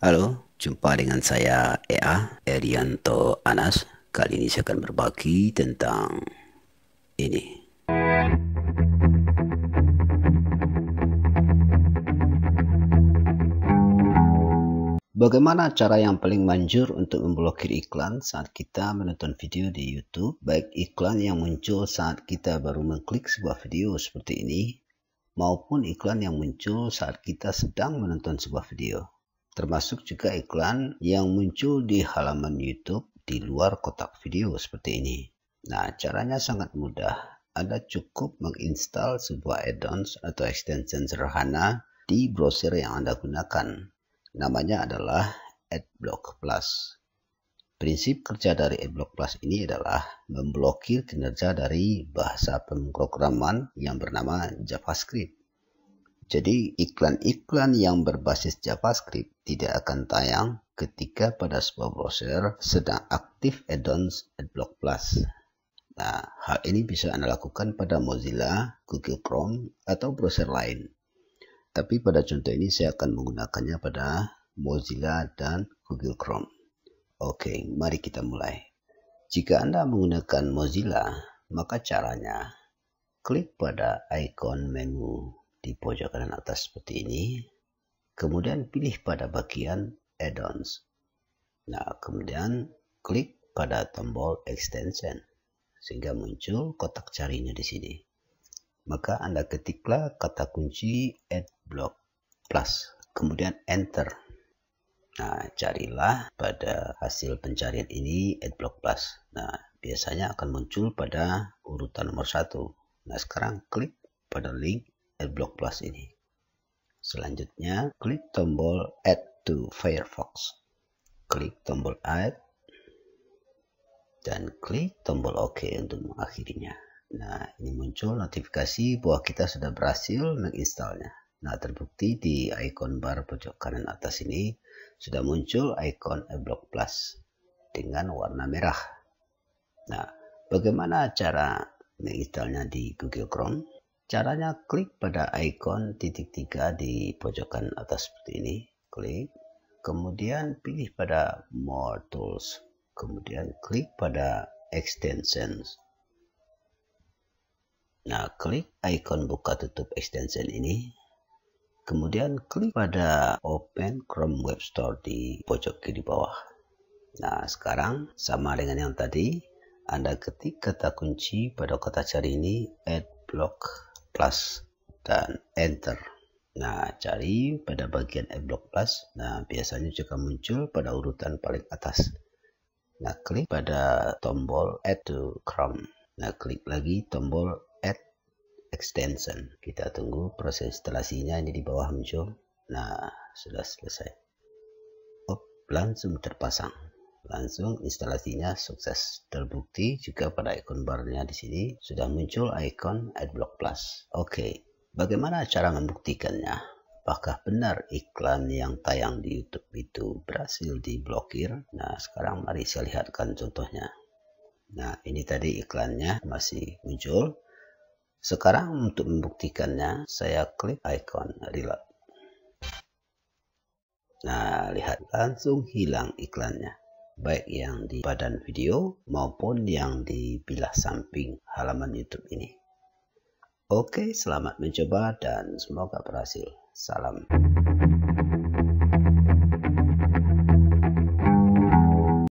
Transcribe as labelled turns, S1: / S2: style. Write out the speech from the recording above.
S1: Halo, jumpa dengan saya EA, Erianto Anas. Kali ini saya akan berbagi tentang ini. Bagaimana cara yang paling manjur untuk memblokir iklan saat kita menonton video di YouTube, baik iklan yang muncul saat kita baru mengklik sebuah video seperti ini, maupun iklan yang muncul saat kita sedang menonton sebuah video termasuk juga iklan yang muncul di halaman YouTube di luar kotak video seperti ini. Nah, caranya sangat mudah. Anda cukup menginstal sebuah add-ons atau extension sederhana di browser yang Anda gunakan. Namanya adalah AdBlock Plus. Prinsip kerja dari AdBlock Plus ini adalah memblokir kinerja dari bahasa pemrograman yang bernama JavaScript. Jadi iklan-iklan yang berbasis JavaScript tidak akan tayang ketika pada sebuah browser sedang aktif add-ons AdBlock Plus. Nah, hal ini bisa Anda lakukan pada Mozilla, Google Chrome, atau browser lain. Tapi pada contoh ini saya akan menggunakannya pada Mozilla dan Google Chrome. Oke, mari kita mulai. Jika Anda menggunakan Mozilla, maka caranya klik pada ikon menu di pojok kanan atas seperti ini. Kemudian pilih pada bagian add-ons. Nah, kemudian klik pada tombol extension sehingga muncul kotak carinya di sini. Maka Anda ketiklah kata kunci add block plus, kemudian enter. Nah, carilah pada hasil pencarian ini add block plus. Nah, biasanya akan muncul pada urutan nomor satu. Nah, sekarang klik pada link adblock plus ini. Selanjutnya, klik tombol add to Firefox. Klik tombol add dan klik tombol OK untuk mengakhirinya. Nah, ini muncul notifikasi bahwa kita sudah berhasil menginstalnya. Nah, terbukti di icon bar pojok kanan atas ini sudah muncul icon adblock plus dengan warna merah. Nah, bagaimana cara menginstalnya di Google Chrome? Caranya klik pada ikon titik tiga di pojokan atas seperti ini. Klik. Kemudian pilih pada More Tools. Kemudian klik pada Extensions. Nah, klik ikon buka tutup extension ini. Kemudian klik pada Open Chrome Web Store di pojok kiri bawah. Nah, sekarang sama dengan yang tadi, Anda ketik kata kunci pada kata cari ini, add block plus dan enter. Nah, cari pada bagian Block plus. Nah, biasanya juga muncul pada urutan paling atas. Nah, klik pada tombol add to Chrome. Nah, klik lagi tombol add extension. Kita tunggu proses instalasinya ini di bawah muncul. Nah, sudah selesai. Oh, langsung terpasang langsung instalasinya sukses terbukti juga pada ikon barnya di sini sudah muncul icon adblock plus oke bagaimana cara membuktikannya apakah benar iklan yang tayang di YouTube itu berhasil diblokir nah sekarang mari saya lihatkan contohnya nah ini tadi iklannya masih muncul sekarang untuk membuktikannya saya klik icon reload nah lihat langsung hilang iklannya baik yang di badan video maupun yang di bilah samping halaman YouTube ini. Oke, selamat mencoba dan semoga berhasil. Salam.